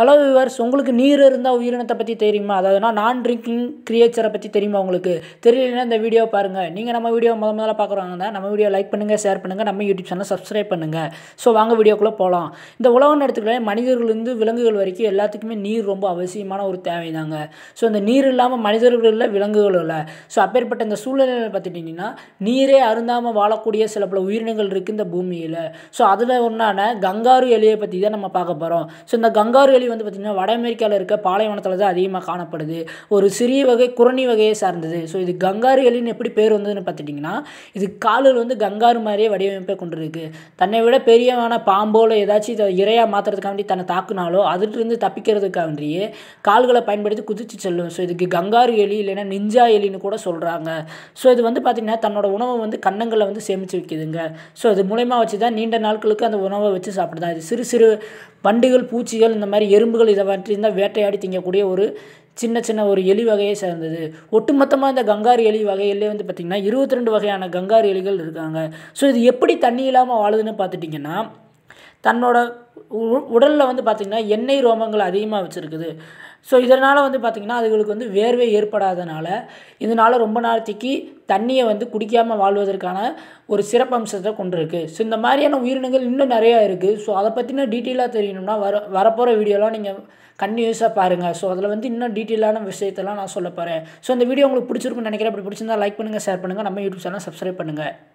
hello viewers உங்களுக்கு நீர் இருந்தால் உயிரினத்தை பற்றி தெரியுமா அதாவதுனா நான் ட்ரிங்கிங் கிரியேச்சரை பற்றி தெரியுமா உங்களுக்கு தெரியலன்னா இந்த வீடியோ பாருங்கள் நீங்கள் நம்ம வீடியோ முத முதல்ல பார்க்குறாங்கன்னா நம்ம வீடியோ லைக் பண்ணுங்கள் ஷேர் பண்ணுங்கள் நம்ம யூடியூப் சேனல் சப்ஸ்கிரைப் பண்ணுங்கள் ஸோ வாங்க வீடியோக்குள்ளே போகலாம் இந்த உலகம் எடுத்துக்கல மனிதர்கள்லேருந்து விலங்குகள் வரைக்கும் எல்லாத்துக்குமே நீர் ரொம்ப அவசியமான ஒரு தேவை தாங்க ஸோ இந்த நீர் இல்லாமல் மனிதர்கள் இல்லை விலங்குகள் இல்லை ஸோ அப்பேற்பட்ட இந்த சூழ்நிலையில் பார்த்துட்டிங்கன்னா நீரே அருந்தாமல் வாழக்கூடிய சில பல உயிரினங்கள் இருக்குது இந்த பூமியில் ஸோ அதில் ஒன்றான கங்காரு எலியை பற்றி தான் நம்ம பார்க்க போகிறோம் ஸோ இந்த கங்காரு வந்து பார்த்திங்கன்னா வட அமெரிக்காவில் இருக்க பாலைவனத்தில் தான் அதிகமாக காணப்படுது ஒரு சிறிய வகை குரணி வகையை சார்ந்தது ஸோ இது கங்காரு எலின்னு எப்படி பேர் வந்ததுன்னு பார்த்துட்டிங்கன்னா இது காலில் வந்து கங்காரு மாதிரியே வடிவமைப்பை கொண்டிருக்கு தன்னை விட பெரியவான பாம்போல ஏதாச்சும் இதை இரையாக மாற்றுறதுக்காண்டி தன்னை தாக்குனாலோ அதுலேருந்து தப்பிக்கிறதுக்காண்டியே கால்களை பயன்படுத்தி குதித்து செல்லும் ஸோ இதுக்கு கங்காரு எலி இல்லைன்னா நிஞ்சா எலின்னு கூட சொல்கிறாங்க ஸோ இது வந்து பார்த்திங்கன்னா தன்னோட உணவை வந்து கன்னங்களை வந்து சேமித்து வைக்குதுங்க ஸோ அது மூலயமா வச்சு தான் நீண்ட நாட்களுக்கு அந்த உணவை வச்சு சாப்பிடுதான் இது சிறு சிறு வண்டுகள் பூச்சிகள் இந்த மாதிரி எறும்புகள் இதை வேட்டையாடி திங்கக்கூடிய ஒரு சின்ன சின்ன ஒரு எலி வகையை சேர்ந்தது ஒட்டுமொத்தமாக இந்த கங்கார் எலி வகையிலே வந்து பார்த்திங்கன்னா இருபத்தி ரெண்டு வகையான கங்கார் எலிகள் இருக்காங்க ஸோ இது எப்படி தண்ணி இல்லாமல் வாழுதுன்னு பார்த்துட்டிங்கன்னா தன்னோட உடலில் வந்து பார்த்திங்கன்னா எண்ணெய் ரோமங்கள் அதிகமாக வச்சுருக்குது ஸோ இதனால் வந்து பார்த்திங்கன்னா அதுகளுக்கு வந்து வேர்வை ஏற்படாதனால இதனால் ரொம்ப நாளைக்கு தண்ணியை வந்து குடிக்காமல் வாழ்வதற்கான ஒரு சிறப்பம்சத்தை கொண்டு இருக்குது ஸோ இந்த மாதிரியான உயிரினங்கள் இன்னும் நிறையா இருக்குது ஸோ அதை பற்றின டீட்டெயிலாக தெரியணும்னா வர வரப்போகிற வீடியோலாம் நீங்கள் கன்யூஸாக பாருங்கள் ஸோ அதில் வந்து இன்னும் டீட்டெயிலான விஷயத்தெல்லாம் நான் சொல்ல போகிறேன் ஸோ இந்த வீடியோ உங்களுக்கு பிடிச்சிருக்குன்னு நினைக்கிறேன் அப்படி பிடிச்சிருந்தா லைக் பண்ணுங்கள் ஷேர் பண்ணுங்கள் நம்ம யூடியூப் சேனல் சப்ஸ்கிரைப் பண்ணுங்கள்